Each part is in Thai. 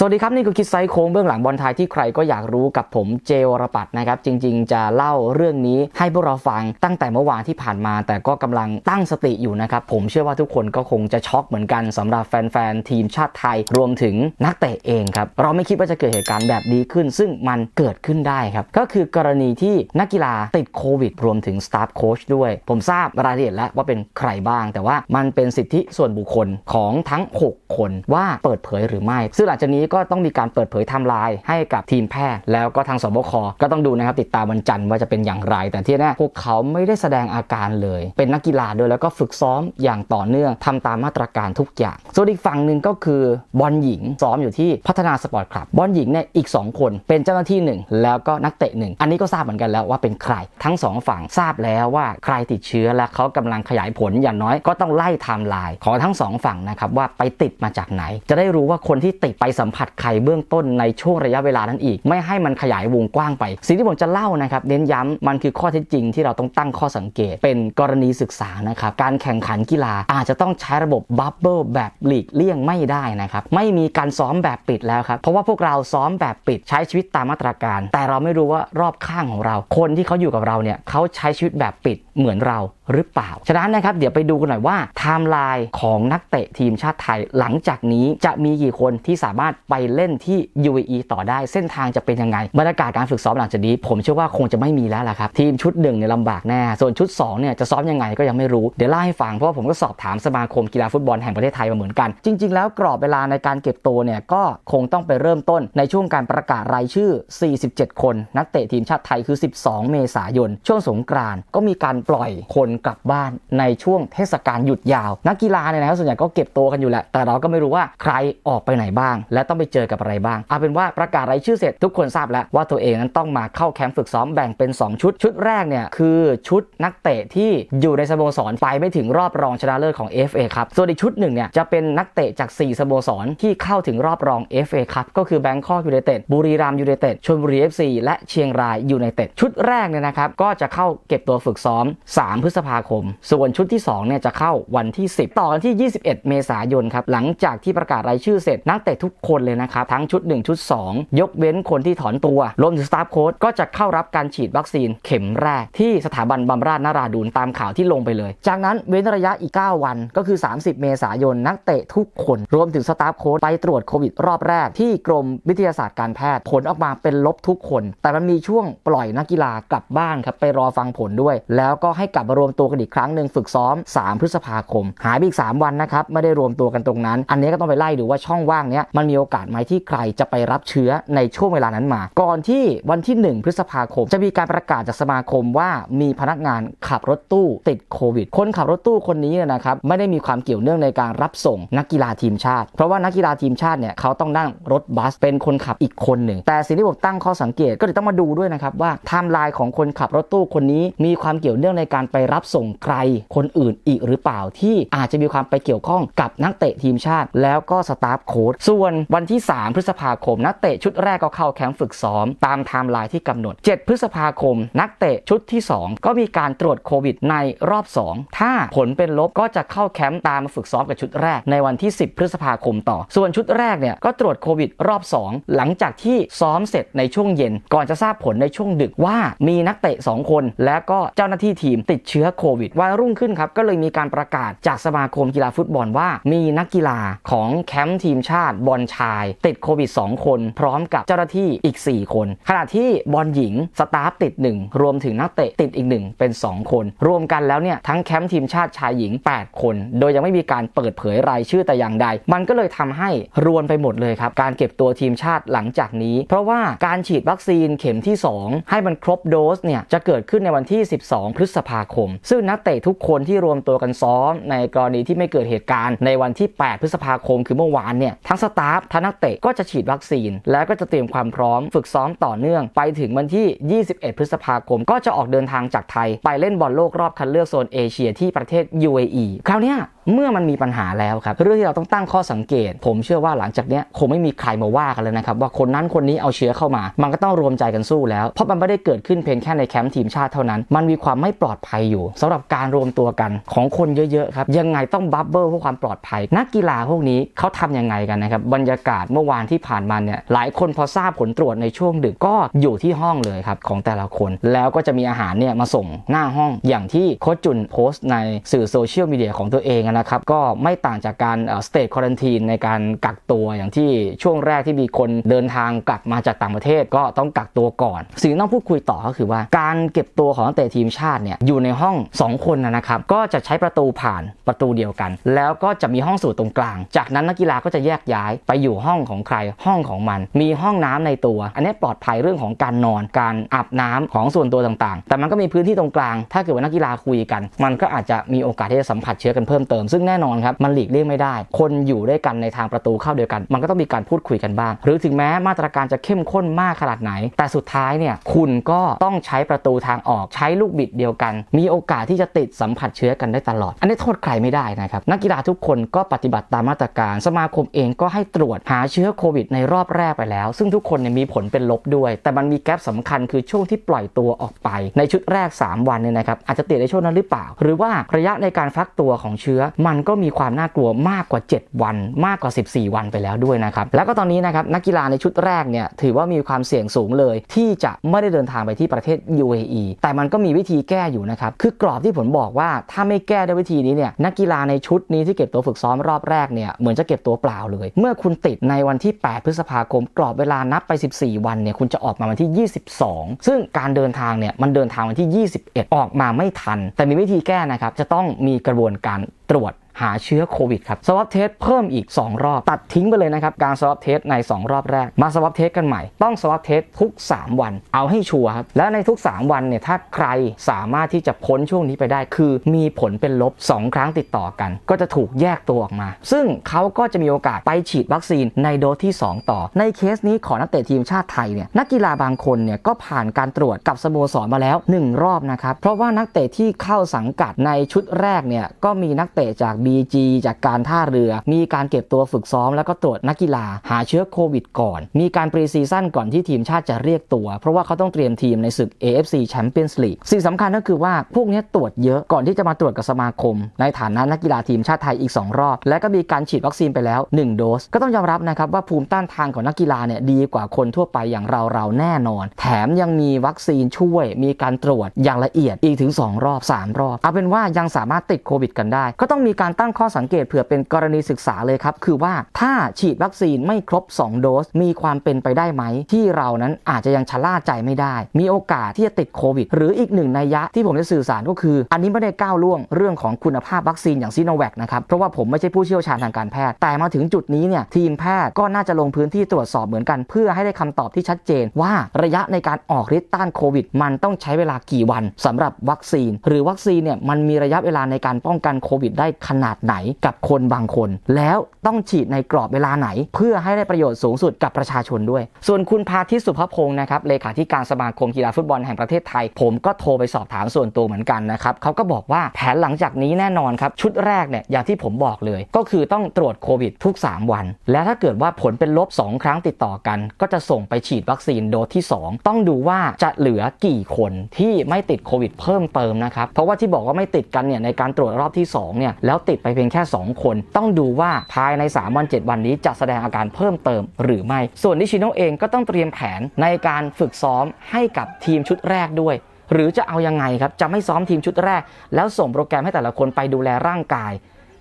สวัสดีครับ นี่คือคิดไซโค้งเบื้องหลังบอลไทยที่ใครก็อยากรู้กับผมเจวรปัตนะครับ จริง ๆ จะเล่าเรื่องนี้ให้พวกเราฟังตั้งแต่เมื่อวานที่ผ่านมา แต่ก็กำลังตั้งสติอยู่นะครับ ผมเชื่อว่าทุกคนก็คงจะช็อกเหมือนกัน สำหรับแฟน ๆ ทีมชาติไทยรวมถึงนักเตะเองครับ เราไม่คิดว่าจะเกิดเหตุการณ์แบบนี้ขึ้น ซึ่งมันเกิดขึ้นได้ครับก็คือกรณีที่นักกีฬาติดโควิดรวมถึงสตาฟโค้ชด้วย ผมทราบรายละเอียดแล้วว่าเป็นใครบ้าง แต่ว่ามันเป็นสิทธิส่วนบุคคลของทั้ง 6 คนว่าเปิดเผยหรือไม่ซึ่งหลังจากนี้ก็ต้องมีการเปิดเผยไทม์ไลน์ให้กับทีมแพทย์แล้วก็ทางสบคก็ต้องดูนะครับติดตามวันจันทร์ว่าจะเป็นอย่างไร แต่ที่แน่พวกเขาไม่ได้แสดงอาการเลย เป็นนักกีฬาด้วยแล้วก็ฝึกซ้อมอย่างต่อเนื่อง ทำตามมาตรการทุกอย่าง ส่วนอีกฝั่งหนึ่งก็คือ บอลหญิง ซ้อมอยู่ที่พัฒนาสปอร์ตคลับ บอลหญิงเนี่ยอีก 2 คนเป็นเจ้าหน้าที่ 1 แล้วก็นักเตะหนึ่งอันนี้ก็ทราบเหมือนกันแล้วว่าเป็นใคร ทั้ง2ฝั่งทราบแล้วว่าใครติดเชื้อและเขากำลังขยายผลอย่างน้อยก็ต้องไล่ไทม์ไลน์ของทั้ง2ฝั่งนะครับว่าไปติดมาจากไหนจะได้รู้ว่าคนที่ติดไปสัมผผัดไข่เบื้องต้นในช่วงระยะเวลานั้นอีก ไม่ให้มันขยายวงกว้างไปสิ่งที่ผมจะเล่านะครับเน้นย้ำมันคือข้อเท็จจริงที่เราต้องตั้งข้อสังเกต เป็นกรณีศึกษานะครับ การแข่งขันกีฬาอาจจะต้องใช้ระบบบับเบิลแบบหลีกเลี่ยงไม่ได้นะครับ ไม่มีการซ้อมแบบปิดแล้วครับ เพราะว่าพวกเราซ้อมแบบปิดใช้ชีวิตตามมาตรการ แต่เราไม่รู้ว่ารอบข้างของเรา คนที่เขาอยู่กับเราเนี่ยเขาใช้ชีวิตแบบปิดเหมือนเราหรือเปล่า ฉะนั้นนะครับ เดี๋ยวไปดูกันหน่อยว่าไทม์ไลน์ของนักเตะทีมชาติไทยหลังจากนี้จะมีกี่คนที่สามารถไปเล่นที่ UAE ต่อได้ เส้นทางจะเป็นยังไง บรรยากาศการฝึกซ้อมหลังจากนี้ ผมเชื่อว่าคงจะไม่มีแล้วล่ะครับ ทีมชุดหนึ่งเนี่ยลำบากแน่ ส่วนชุด2เนี่ยจะซ้อมยังไงก็ยังไม่รู้ เดี๋ยวเล่าให้ฟังเพราะว่าผมก็สอบถามสมาคมกีฬาฟุตบอลแห่งประเทศไทยมาเหมือนกัน จริงๆแล้วกรอบเวลาในการเก็บตัวเนี่ยก็คงต้องไปเริ่มต้นในช่วงการประกาศรายชื่อ 47 คน นักเตะทีมชาติไทยคือ 12 เมษายน ช่วงสงกรานก็มีการปล่อยคนกลับบ้านในช่วงเทศกาลหยุดยาว นักกีฬาเนี่ยนะครับส่วนใหญ่ก็เก็บตัวกันอยู่แหละแต่เราก็ไม่รู้ว่าใครออกไปไหนบ้าง และต้องไปเจอกับอะไรบ้างเอาเป็นว่าประกาศรายชื่อเสร็จทุกคนทราบแล้วว่าตัวเองนั้นต้องมาเข้าแคมป์ฝึกซ้อมแบ่งเป็น 2 ชุด ชุดแรกเนี่ยคือชุดนักเตะที่อยู่ในสโมสรไปไม่ถึงรอบรองชนะเลิศของ FA ครับส่วนอีกชุดหนึ่งเนี่ยจะเป็นนักเตะจาก4สโมสรที่เข้าถึงรอบรอง FA ครับก็คือแบงคอกยูไนเต็ดบุรีรัมยูไนเต็ดชลบุรี FC และเชียงรายยูไนเต็ดชุดแรกเนี่ยนะครับก็จะเข้าเก็บตัวฝึกซ้อม3พฤษภภาคมส่วนชุดที่2เนี่ยจะเข้าวันที่ 10 ต่อกันที่ 21 เมษายนครับ หลังจากที่ประกาศรายชื่อเสร็จนักเตะทุกคนเลยนะครับ ทั้งชุด1ชุด2ยกเว้นคนที่ถอนตัว รวมถึงสตาฟโค้ดก็จะเข้ารับการฉีดวัคซีนเข็มแรกที่สถาบันบำราศนาราดูน ตามข่าวที่ลงไปเลย จากนั้นเว้นระยะอีก 9 วันก็คือ 30 เมษายนนักเตะทุกคน รวมถึงสตาฟโค้ดไปตรวจโควิดรอบแรก ที่กรมวิทยาศาสตร์การแพทย์ผลออกมาเป็นลบทุกคน แต่มันมีช่วงปล่อยนักกีฬากลับบ้านครับไปรอฟังผลด้วย แล้วก็ให้กลับมารวมตัวกันอีกครั้งหนึ่งฝึกซ้อม 3 พฤษภาคม หายไปอีก 3 วันนะครับ ไม่ได้รวมตัวกันตรงนั้น อันนี้ก็ต้องไปไล่ดูว่าช่องว่างเนี้ย มันมีโอกาสไหมที่ใครจะไปรับเชื้อในช่วงเวลานั้นมา ก่อนที่วันที่ 1 พฤษภาคมจะมีการประกาศจากสมาคมว่ามีพนักงานขับรถตู้ติดโควิดคนขับรถตู้คนนี้นะครับไม่ได้มีความเกี่ยวเนื่องในการรับส่งนักกีฬาทีมชาติ เพราะว่านักกีฬาทีมชาติเนี่ยเขาต้องนั่งรถบัสเป็นคนขับอีกคนหนึ่ง แต่สิ่งที่ผมตั้งข้อสังเกตก็เะยต้องมาดูด้วยนะครับว่าไทม์ไลน์ของคนขับรถตู้คนนี้ มีความเกี่ยวเนื่องในการไปรับส่งใครคนอื่นอีกหรือเปล่าที่อาจจะมีความไปเกี่ยวข้องกับนักเตะทีมชาติ แล้วก็สตาฟโค้ดส่วนวันที่ 3 พฤษภาคมนักเตะชุดแรกก็เข้าแคมป์ฝึกซ้อม ตามไทม์ไลน์ที่กำหนด 7 พฤษภาคมนักเตะชุดที่ 2 ก็มีการตรวจโควิดในรอบ 2 ถ้าผลเป็นลบก็จะเข้าแคมป์ตามมาฝึกซ้อมกับชุดแรก ในวันที่ 10 พฤษภาคม ต่อส่วนชุดแรกเนี่ยก็ตรวจโควิดรอบ 2 หลังจากที่ซ้อมเสร็จในช่วงเย็น ก่อนจะทราบผลในช่วงดึกว่า มีนักเตะ 2 คนและก็เจ้าหน้าที่ทีมติดเชื้ออโควิดวันรุ่งขึ้นครับก็เลยมีการประกาศจากสมาคมกีฬาฟุตบอลว่า มีนักกีฬาของแคมป์ทีมชาติบอลชายติดโควิด 2 คน พร้อมกับเจ้าหน้าที่อีก 4 คน ขณะที่บอลหญิงสตาฟติด 1 รวมถึงนักเตะติดอีก 1 เป็น 2 คน รวมกันแล้วเนี่ยทั้งแคมป์ทีมชาติชายหญิง 8 คน โดยยังไม่มีการเปิดเผยรายชื่อแต่อย่างใดมันก็เลยทำให้รวนไปหมดเลยครับการเก็บตัวทีมชาติหลังจากนี้ เพราะว่าการฉีดวัคซีนเข็มที่ 2 ให้มันครบโดสเนี่ยจะเกิดขึ้นในวันที่ 12 พฤษภาคมซึ่งนักเตะทุกคนที่รวมตัวกันซ้อมในกรณีที่ไม่เกิดเหตุการณ์ในวันที่ 8 พฤษภาคม คือเมื่อวานเนี่ย ทั้งสตาฟทั้งนักเตะก็จะฉีดวัคซีน แล้วก็จะเตรียมความพร้อมฝึกซ้อมต่อเนื่อง ไปถึงวันที่ 21 พฤษภาคมก็จะออกเดินทางจากไทย ไปเล่นบอลโลกรอบคัดเลือกโซนเอเชียที่ประเทศ UAE คราวนี้เมื่อมันมีปัญหาแล้วครับเรื่องที่เราต้องตั้งข้อสังเกต ผมเชื่อว่าหลังจากนี้คงไม่มีใครมาว่ากันเลยนะครับ ว่าคนนั้นคนนี้เอาเชื้อเข้ามา มันก็ต้องรวมใจกันสู้แล้วเพราะมันไม่ได้เกิดขึ้นเพียงแค่ในแคมป์ทีมชาติเท่านั้น มันมีความไม่ปลอดภัยอยู่ สำหรับการรวมตัวกันของคนเยอะๆครับยังไงต้องบับเบิลเพื่อความปลอดภัย นักกีฬาพวกนี้เขาทํำยังไงกันนะครับบรรยากาศเมื่อวานที่ผ่านมาเนี่ยหลายคนพอทราบผลตรวจในช่วงดึกก็อยู่ที่ห้องเลยครับของแต่ละคนแล้วก็จะมีอาหารเนี่ยมาส่งหน้าห้องอย่างที่โคจุนโพสต์ในสื่อโซเชียลมีเดียของตัวเองนะนะครับก็ไม่ต่างจากการสเตทควอนตีนในการกักตัวอย่างที่ช่วงแรกที่มีคนเดินทางกลับมาจากต่างประเทศก็ต้องกักตัวก่อน สิ่งที่ต้องพูดคุยต่อก็คือว่า การเก็บตัวของนักเตะทีมชาติเนี่ยอยู่ในห้อง2คนนะครับ ก็จะใช้ประตูผ่านประตูเดียวกัน แล้วก็จะมีห้องสูตรตรงกลาง จากนั้นนักกีฬาก็จะแยกย้ายไปอยู่ห้องของใครห้องของมัน มีห้องน้ำในตัว อันนี้ปลอดภัยเรื่องของการนอนการอาบน้ำของส่วนตัวต่างๆ แต่มันก็มีพื้นที่ตรงกลาง ถ้าเกิดว่านักกีฬาคุยกัน มันก็อาจจะมีโอกาสที่จะสัมผัสเชื้อกันเพิ่มเติมซึ่งแน่นอนครับมันหลีกเลี่ยงไม่ได้ คนอยู่ด้วยกันในทางประตูเข้าเดียวกัน มันก็ต้องมีการพูดคุยกันบ้าง หรือถึงแม้มาตรการจะเข้มข้นมากขนาดไหน แต่สุดท้ายเนี่ยคุณก็ต้องใช้ประตูทางออกใช้ลูกบิดเดียวกัน มีโอกาสที่จะติดสัมผัสเชื้อกันได้ตลอด อันนี้โทษใครไม่ได้นะครับนักกีฬาทุกคนก็ปฏิบัติตามมาตรการ สมาคมเองก็ให้ตรวจหาเชื้อโควิดในรอบแรกไปแล้ว ซึ่งทุกคนเนี่ยมีผลเป็นลบด้วย แต่มันมีแกลบสำคัญคือช่วงที่ปล่อยตัวออกไป ในชุดแรก 3 วันเนี่ยนะครับอาจจะติดในช่วงนั้นหรือเปล่า หรือว่าระยะในการฟักตัวของเชื้อมันก็มีความน่ากลัวมากกว่า 7 วันมากกว่า 14 วันไปแล้วด้วยนะครับ แล้วก็ตอนนี้นะครับนักกีฬาในชุดแรกเนี่ยถือว่ามีความเสี่ยงสูงเลย ที่จะไม่ได้เดินทางไปที่ประเทศ UAE แต่มันก็มีวิธีแก้อยู่นะครับ คือกรอบที่ผมบอกว่าถ้าไม่แก้ด้วยวิธีนี้เนี่ยนักกีฬาในชุดนี้ที่เก็บตัวฝึกซ้อมรอบแรกเนี่ยเหมือนจะเก็บตัวเปล่าเลย เมื่อคุณติดในวันที่8พฤษภาคม กรอบเวลานับไป 14 วันเนี่ยคุณจะออกมาวันที่ 22 ซึ่งการเดินทางเนี่ยมันเดินทางวันที่ 21 ออกมาไม่ทัน แต่มีวิธีแก้นะครับจะต้องมีกระบวนการตรวจหาเชื้อโควิดครับสวอปเทสเพิ่มอีก 2 รอบ ตัดทิ้งไปเลยนะครับ การสวอปเทสใน 2 รอบแรก มาสวอปเทสกันใหม่ ต้องสวอปเทสทุก 3 วัน เอาให้ชัวร์ครับ และในทุก 3 วันเนี่ยถ้าใครสามารถที่จะพ้นช่วงนี้ไปได้คือมีผลเป็นลบ 2 ครั้งติดต่อกัน ก็จะถูกแยกตัวออกมา ซึ่งเขาก็จะมีโอกาสไปฉีดวัคซีนในโดสที่ 2 ต่อ ในเคสนี้ของนักเตะทีมชาติไทยเนี่ยนักกีฬาบางคนเนี่ยก็ผ่านการตรวจกับสโมสรมาแล้ว 1 รอบนะครับเพราะว่านักเตะที่เข้าสังกัดในชุดแรกเนี่ยก็มีนักเตะจาก B BG จากการท่าเรือ มีการเก็บตัวฝึกซ้อมแล้วก็ตรวจนักกีฬาหาเชื้อโควิดก่อน มีการปรีซีซั่นก่อนที่ทีมชาติจะเรียกตัว เพราะว่าเขาต้องเตรียมทีมในศึก AFC Champions League สิ่งสำคัญก็คือว่า พวกนี้ตรวจเยอะก่อนที่จะมาตรวจกับสมาคม ในฐานะนักกีฬาทีมชาติไทยอีก 2 รอบและก็มีการฉีดวัคซีนไปแล้ว1โดสก็ต้องยอมรับนะครับ ว่าภูมิต้านทานของนักกีฬาเนี่ยดีกว่าคนทั่วไปอย่างเราเราแน่นอน แถมยังมีวัคซีนช่วยมีการตรวจอย่างละเอียดอีกถึง 2 รอบ 3 รอบเอาเป็นว่ายังสามารถติดโควิด กันได้ ก็ต้องมีการตั้งข้อสังเกตเผื่อเป็นกรณีศึกษาเลยครับ คือว่าถ้าฉีดวัคซีนไม่ครบ 2 โดส มีความเป็นไปได้ไหม ที่เรานั้นอาจจะยังชะล่าใจไม่ได้ มีโอกาสที่จะติดโควิด หรืออีกหนึ่งนัยยะที่ผมจะสื่อสารก็คืออันนี้ไม่ได้ก้าวล่วงเรื่องของคุณภาพวัคซีนอย่างซีโนแวคนะครับเพราะว่าผมไม่ใช่ผู้เชี่ยวชาญทางการแพทย์ แต่มาถึงจุดนี้เนี่ยทีมแพทย์ก็น่าจะลงพื้นที่ตรวจสอบเหมือนกัน เพื่อให้ได้คำตอบที่ชัดเจนว่าระยะในการออกฤทธิ์ต้านโควิด มันต้องใช้เวลากี่วัน สำหรับวัคซีนหรือวัคซีนเนี่ยมันมีระยะเวลาในการป้องกันโควิดได้ขนาดนาดไหนกับคนบางคน แล้วต้องฉีดในกรอบเวลาไหน เพื่อให้ได้ประโยชน์สูงสุดกับประชาชนด้วย ส่วนคุณพาทิศสุภพงศ์นะครับ เลขาธิการสมาคมกีฬาฟุตบอลแห่งประเทศไทย ผมก็โทรไปสอบถามส่วนตัวเหมือนกันนะครับเขาก็บอกว่าแผนหลังจากนี้แน่นอนครับ ชุดแรกเนี่ย อย่างที่ผมบอกเลย ก็คือต้องตรวจโควิดทุก3 วัน และถ้าเกิดว่าผลเป็นลบ 2 ครั้งติดต่อกัน ก็จะส่งไปฉีดวัคซีนโดสที่ 2ต้องดูว่าจะเหลือกี่คนที่ไม่ติดโควิดเพิ่มเติมนะครับเพราะว่าที่บอกว่าไม่ติดกันเนี่ยในการตรวจรอบที่2เนี่ยแล้วติดไปเพียงแค่ 2 คน ต้องดูว่าภายใน 3 วัน 7 วันนี้จะแสดงอาการเพิ่มเติมหรือไม่ส่วนนิชิโนเอง ก็ต้องเตรียมแผนในการฝึกซ้อมให้กับทีมชุดแรกด้วย หรือจะเอายังไงครับจะไม่ซ้อมทีมชุดแรก แล้วส่งโปรแกรมให้แต่ละคนไปดูแลร่างกาย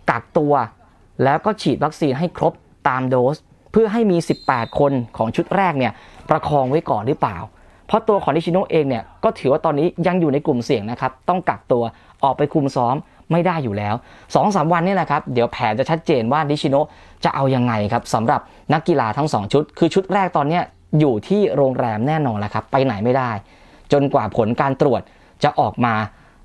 กักตัว แล้วก็ฉีดวัคซีนให้ครบตามโดส เพื่อให้มี 18 คนของชุดแรกเนี่ยประคองไว้ก่อนหรือเปล่าเพราะตัวของนิชิโนเองเนี่ยก็ถือว่าตอนนี้ยังอยู่ในกลุ่มเสี่ยงนะครับต้องกักตัวออกไปคุมซ้อมไม่ได้อยู่แล้ว2อสวันนี่แหละครับ เดี๋ยวแผนจะชัดเจนว่านิชิโน จะเอายังไงครับสำหรับนักกีฬาทั้ง 2 ชุด คือชุดแรกตอนนี้อยู่ที่โรงแรมแน่นอนแล้วครับ ไปไหนไม่ได้ จนกว่าผลการตรวจจะออกมา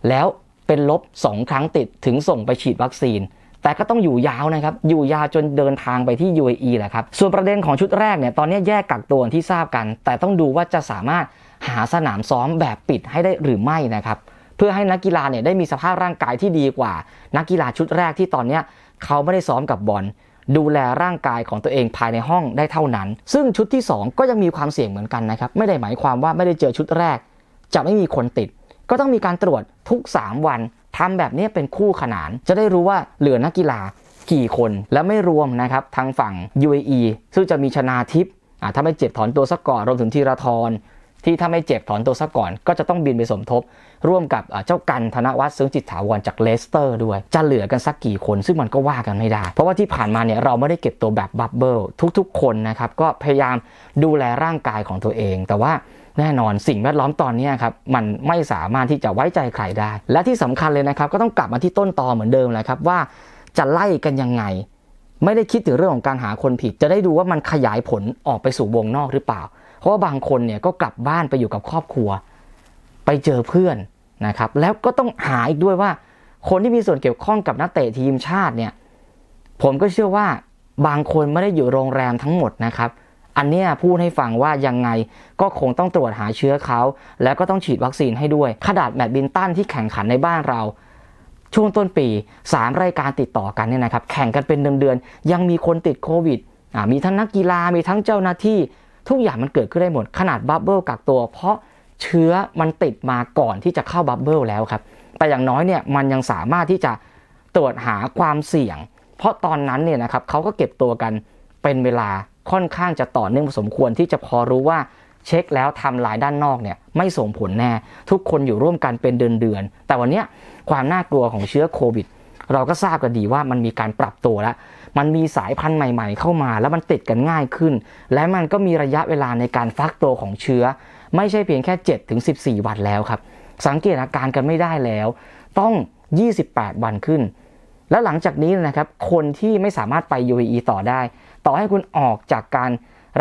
แล้วเป็นลบ 2 ครั้งติดถึงส่งไปฉีดวัคซีน แต่ก็ต้องอยู่ยาวนะครับ อยู่ยาวจนเดินทางไปที่ UAE แหละครับ ส่วนประเด็นของชุดแรกเนี่ยตอนนี้แยกกักตัวที่ทราบกัน แต่ต้องดูว่าจะสามารถหาสนามซ้อมแบบปิดให้ได้หรือไม่นะครับเพื่อให้นักกีฬาเนี่ยได้มีสภาพร่างกายที่ดีกว่า นักกีฬาชุดแรกที่ตอนเนี้ยเขาไม่ได้ซ้อมกับบอลดูแลร่างกายของตัวเองภายในห้องได้เท่านั้น ซึ่งชุดที่ 2 ก็ยังมีความเสี่ยงเหมือนกันนะครับ ไม่ได้หมายความว่าไม่ได้เจอชุดแรก จะไม่มีคนติด ก็ต้องมีการตรวจทุก 3 วันทำแบบนี้เป็นคู่ขนาน จะได้รู้ว่าเหลือนักกีฬากี่คนและไม่รวมนะครับทางฝั่ง UAE ซึ่งจะมีชนาทิพย์ถ้าไม่เจ็บถอนตัวสักก่อนรวมถึงทีรทรที่ถ้าไม่เจ็บถอนตัวซะก่อนก็จะต้องบินไปสมทบ ร่วมกับเจ้ากันธนวัฒน์ซึ่งจิตถาวรจากเลสเตอร์ ด้วย จะเหลือกันสักกี่คนซึ่งมันก็ว่ากันไม่ได้ เพราะว่าที่ผ่านมาเนี่ยเราไม่ได้เก็บตัวแบบบับเบิลทุกๆคนนะครับ ก็พยายามดูแลร่างกายของตัวเอง แต่ว่าแน่นอนสิ่งแวดล้อมตอนนี้ครับ มันไม่สามารถที่จะไว้ใจใครได้และที่สำคัญเลยนะครับ ก็ต้องกลับมาที่ต้นตอเหมือนเดิมเลยครับว่า จะไล่กันยังไง ไม่ได้คิดถึงเรื่องของการหาคนผิด จะได้ดูว่ามันขยายผลออกไปสู่วงนอกหรือเปล่าเพราะบางคนเนี่ยก็กลับบ้านไปอยู่กับครอบครัว ไปเจอเพื่อนนะครับแล้วก็ต้องหาอีกด้วยว่า คนที่มีส่วนเกี่ยวข้องกับนักเตะทีมชาติเนี่ยผมก็เชื่อว่าบางคนไม่ได้อยู่โรงแรมทั้งหมดนะครับอันเนี้ยพูดให้ฟังว่ายังไงก็คงต้องตรวจหาเชื้อเขาแล้วก็ต้องฉีดวัคซีนให้ด้วยขนาดแมตต์บินตันที่แข่งขันในบ้านเรา ช่วงต้นปี3รายการติดต่อกันเนี่ยนะครับแข่งกันเป็นเดือนๆยังมีคนติดโควิดมีทั้งนักกีฬามีทั้งเจ้าหน้าที่ทุกอย่างมันเกิดขึ้นได้หมดขนาดบับเบิลกักตัว เพราะเชื้อมันติดมาก่อนที่จะเข้าบับเบิลแล้วครับ แต่อย่างน้อยเนี่ยมันยังสามารถที่จะตรวจหาความเสี่ยง เพราะตอนนั้นเนี่ยนะครับเขาก็เก็บตัวกันเป็นเวลาค่อนข้างจะต่อเนื่องพอสมควรที่จะพอรู้ว่าเช็คแล้วทำลายด้านนอกเนี่ย ไม่ส่งผลแน่ทุกคนอยู่ร่วมกันเป็นเดือนเดือนแต่วันนี้ความน่ากลัวของเชื้อโควิดเราก็ทราบกันดีว่ามันมีการปรับตัวแล้วมันมีสายพันธุ์ใหม่ๆเข้ามาแล้วมันติดกันง่ายขึ้น และมันก็มีระยะเวลาในการฟักตัวของเชื้อ ไม่ใช่เพียงแค่7ถึง14 วันแล้วครับ สังเกตอาการกันไม่ได้แล้ว ต้อง 28 วันขึ้น แล้วหลังจากนี้นะครับ คนที่ไม่สามารถไป UAE ต่อได้ ต่อให้คุณออกจากการ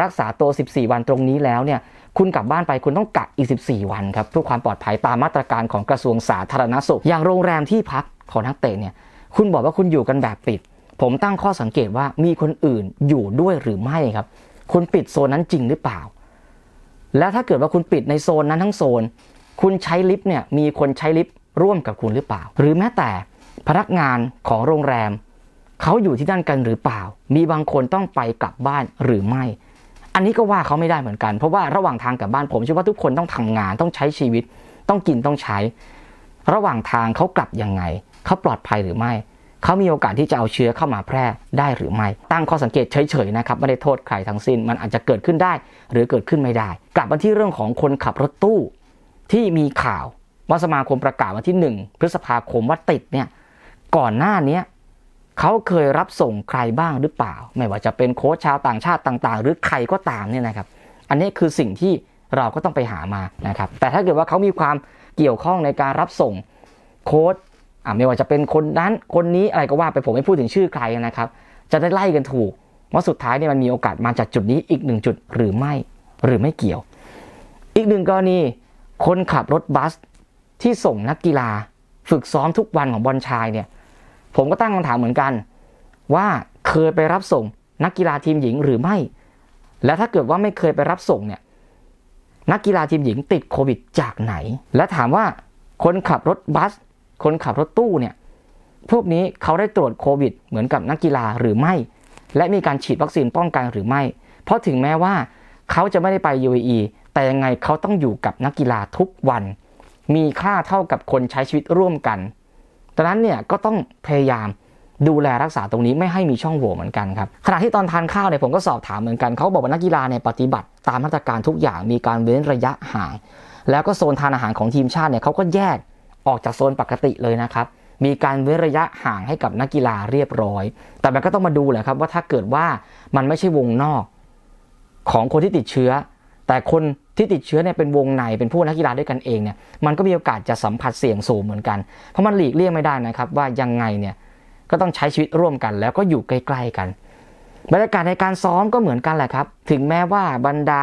รักษาตัว14 วันตรงนี้แล้วเนี่ยคุณกลับบ้านไปคุณต้องกักอีก14วันครับเพื่อความปลอดภัยตามมาตรการของกระทรวงสาธารณสุขอย่างโรงแรมที่พักของนักเตะเนี่ยคุณบอกว่าคุณอยู่กันแบบปิดผมตั้งข้อสังเกตว่ามีคนอื่นอยู่ด้วยหรือไม่ครับ คุณปิดโซนนั้นจริงหรือเปล่า และถ้าเกิดว่าคุณปิดในโซนนั้นทั้งโซน คุณใช้ลิฟต์เนี่ย มีคนใช้ลิฟต์ร่วมกับคุณหรือเปล่า หรือแม้แต่พนักงานของโรงแรมเขาอยู่ที่นั่นกันหรือเปล่า มีบางคนต้องไปกลับบ้านหรือไม่ อันนี้ก็ว่าเขาไม่ได้เหมือนกัน เพราะว่าระหว่างทางกลับบ้านผมเชื่อว่าทุกคนต้องทำงาน ต้องใช้ชีวิตต้องกินต้องใช้ ระหว่างทางเขากลับยังไงเขาปลอดภัยหรือไม่เขามีโอกาสที่ จะ เอา เชื้อเข้ามา แพร่ ได้ หรือ ไม่ ตั้ง ข้อ สังเกต เฉย ๆ นะครับ ไม่ได้ โทษ ใคร ทั้งสิ้น มัน อาจจะเกิดขึ้น ได้ หรือ เกิดขึ้น ไม่ได้ กลับ มาที่เรื่องของ คน ขับ รถ ตู้ที่มีข่าว ว่า สมาคมประกาศ วันที่1พฤษภาคม ว่า ติด เนี่ย ก่อนหน้านี้เขาเคยรับส่ง ใครบ้างหรือเปล่า ไม่ว่าจะเป็นโค้ชชาว ต่าง ชาติ ต่าง ๆ หรือ ใคร ก็ ตาม เนี่ย นะครับ อันนี้ คือ สิ่ง ที่ เรา ก็ต้อง ไป หา มา นะครับ แต่ถ้าเกิดว่าเขามีความเกี่ยวข้องในการรับส่งโค้ชอ่าไม่ว่าจะเป็นคนนั้นคนนี้อะไรก็ว่าไปผมไม่พูดถึงชื่อใครนะครับจะได้ไล่กันถูกว่าสุดท้ายเนี่ยมันมีโอกาสมาจากจุดนี้อีกหนึ่งจุดหรือไม่หรือไม่เกี่ยว อีกหนึ่งกรณีคนขับรถบัสที่ส่งนักกีฬาฝึกซ้อมทุกวันของบอลชายเนี่ยผมก็ตั้งคำถามเหมือนกัน ว่าเคยไปรับส่งนักกีฬาทีมหญิงหรือไม่ และถ้าเกิดว่าไม่เคยไปรับส่งเนี่ยนักกีฬาทีมหญิงติดโควิดจากไหน และถามว่าคนขับรถบัสคนขับรถตู้เนี่ยพวกนี้เขาได้ตรวจโควิดเหมือนกับนักกีฬาหรือไม่ และมีการฉีดวัคซีนป้องกันหรือไม่ เพราะถึงแม้ว่าเขาจะไม่ได้ไป UAE แต่ยังไงเขาต้องอยู่กับนักกีฬาทุกวัน มีค่าเท่ากับคนใช้ชีวิตร่วมกันดังนั้นเนี่ยก็ต้องพยายามดูแลรักษาตรงนี้ไม่ให้มีช่องโหว่เหมือนกันครับขณะที่ตอนทานข้าวเนี่ยผมก็สอบถามเหมือนกันเขาบอกว่านักกีฬาเนี่ยปฏิบัติ ตามมาตรการทุกอย่าง มีการเว้นระยะห่าง แล้วก็โซนทานอาหารของทีมชาติเนี่ยเขาก็แยกออกจากโซนปกติเลยนะครับ มีการเว้นระยะห่างให้กับนักกีฬาเรียบร้อย แต่มันก็ต้องมาดูแหละครับว่าถ้าเกิดว่ามันไม่ใช่วงนอกของคนที่ติดเชื้อ แต่คนที่ติดเชื้อเนี่ยเป็นวงในเป็นผู้นักกีฬาด้วยกันเองเนี่ย มันก็มีโอกาสจะสัมผัสเสี่ยงสูงเหมือนกัน เพราะมันหลีกเลี่ยงไม่ได้นะครับ ว่ายังไงเนี่ย ก็ต้องใช้ชีวิตร่วมกัน แล้วก็อยู่ใกล้ๆ กัน บรรยากาศในการซ้อมก็เหมือนกันแหละครับ ถึงแม้ว่าบรรดา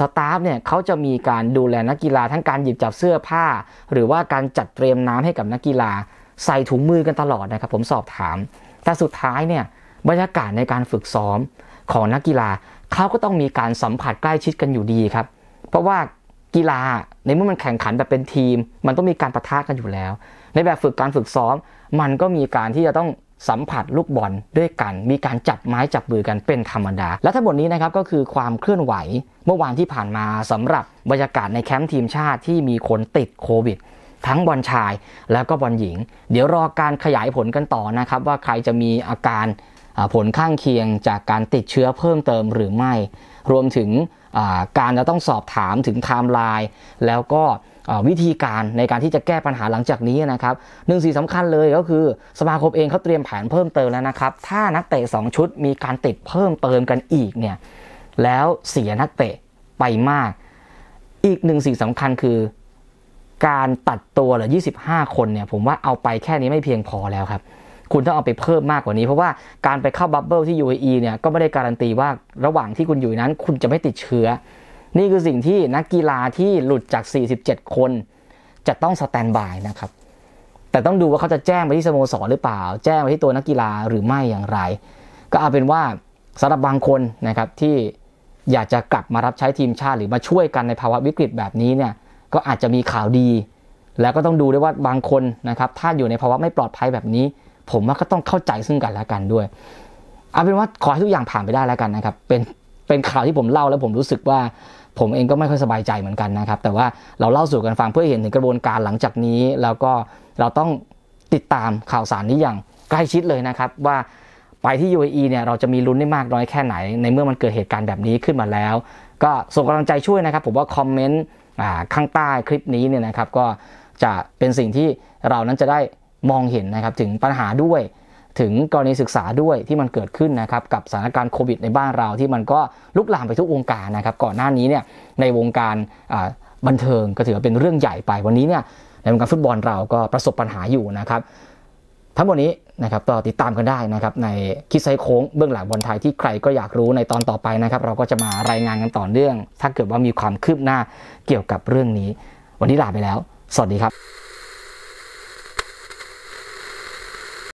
สตาฟเนี่ยเขาจะมีการดูแลนักกีฬาทั้งการหยิบจับเสื้อผ้า หรือว่าการจัดเตรียมน้ำให้กับนักกีฬา ใส่ถุงมือกันตลอดนะครับผมสอบถาม แต่สุดท้ายเนี่ยบรรยากาศในการฝึกซ้อมของนักกีฬาเขาก็ต้องมีการสัมผัสใกล้ชิดกันอยู่ดีครับเพราะว่ากีฬาในเมื่อมันแข่งขันแบบเป็นทีม มันต้องมีการประทะกันอยู่แล้ว ในแบบฝึกการฝึกซ้อม มันก็มีการที่จะต้องสัมผัสลูกบอลด้วยกัน มีการจับไม้จับมือกันเป็นธรรมดา และทั้งหมดนี้นะครับก็คือความเคลื่อนไหวเมื่อวานที่ผ่านมา สำหรับบรรยากาศในแคมป์ทีมชาติที่มีคนติดโควิด ทั้งบอลชายแล้วก็บอลหญิง เดี๋ยวรอการขยายผลกันต่อนะครับว่าใครจะมีอาการผลข้างเคียงจากการติดเชื้อเพิ่มเติมหรือไม่ รวมถึงการจะต้องสอบถามถึงไทม์ไลน์แล้วก็วิธีการในการที่จะแก้ปัญหาหลังจากนี้ นะครับหนึ่งสิ่งสำคัญเลยก็คือสมาคมเองเขาเตรียมแผนเพิ่มเติมแล้วนะครับ ถ้านักเตะ2ชุดมีการติดเพิ่มเติมกันอีกเนี่ยแล้วเสียนักเตะไปมาก อีกหนึ่งสิ่งสำคัญคือการตัดตัวเหลือ25 คนเนี่ย ผมว่าเอาไปแค่นี้ไม่เพียงพอแล้วครับคุณต้องเอาไปเพิ่มมากกว่านี้ เพราะว่าการไปเข้าบับเบิลที่ UAE เนี่ยก็ไม่ได้การันตีว่าระหว่างที่คุณอยู่นั้น คุณจะไม่ติดเชื้อนี่คือสิ่งที่นักกีฬาที่หลุดจาก 47 คน จะต้องสแตนบายนะครับ แต่ต้องดูว่าเขาจะแจ้งไปที่สโมสรหรือเปล่า แจ้งไปที่ตัวนักกีฬาหรือไม่อย่างไร ก็เอาเป็นว่าสำหรับบางคนนะครับที่อยากจะกลับมารับใช้ทีมชาติ หรือมาช่วยกันในภาวะวิกฤตแบบนี้เนี่ย ก็อาจจะมีข่าวดี แล้วก็ต้องดูด้วยว่าบางคนนะครับ ถ้าอยู่ในภาวะไม่ปลอดภัยแบบนี้ ผมว่าก็ต้องเข้าใจซึ่งกันและกันด้วย เอาเป็นว่าขอให้ทุกอย่างผ่านไปได้แล้วกันนะครับ เป็นเป็นข่าวที่ผมเล่าแล้วผมรู้สึกว่าผมเองก็ไม่ค่อยสบายใจเหมือนกันนะครับแต่ว่าเราเล่าสู่กันฟังเพื่อเห็นถึงกระบวนการหลังจากนี้ แล้วก็เราต้องติดตามข่าวสารนี้อย่างใกล้ชิดเลยนะครับว่าไปที่ UAE เนี่ยเราจะมีลุ้นได้มากน้อยแค่ไหน ในเมื่อมันเกิดเหตุการณ์แบบนี้ขึ้นมาแล้ว ก็ส่งกำลังใจช่วยนะครับ ผมว่าคอมเมนต์ข้างใต้คลิปนี้เนี่ยนะครับ ก็จะเป็นสิ่งที่เรานั้นจะได้มองเห็นนะครับถึงปัญหาด้วยถึงกรณีศึกษาด้วยที่มันเกิดขึ้นนะครับ กับสถานการณ์โควิด ในบ้านเราที่มันก็ลุกลามไปทุกวงการนะครับ ก่อนหน้านี้เนี่ยในวงการบันเทิงก็ถือเป็นเรื่องใหญ่ไป วันนี้เนี่ยในวงการฟุตบอลเราก็ประสบปัญหาอยู่นะครับ ทั้งหมดนี้นะครับ่อติดตามกันได้นะครับ ในคิดไซโค้งเบื้องหลังบอลไทยที่ใครก็อยากรู้ในตอนต่อไปนะครับ เราก็จะมารายงานกันต่อเนื่อง ถ้าเกิดว่ามีความคืบหน้าเกี่ยวกับเรื่องนี้ วันนี้ลาไปแล้วสวัสดีครับ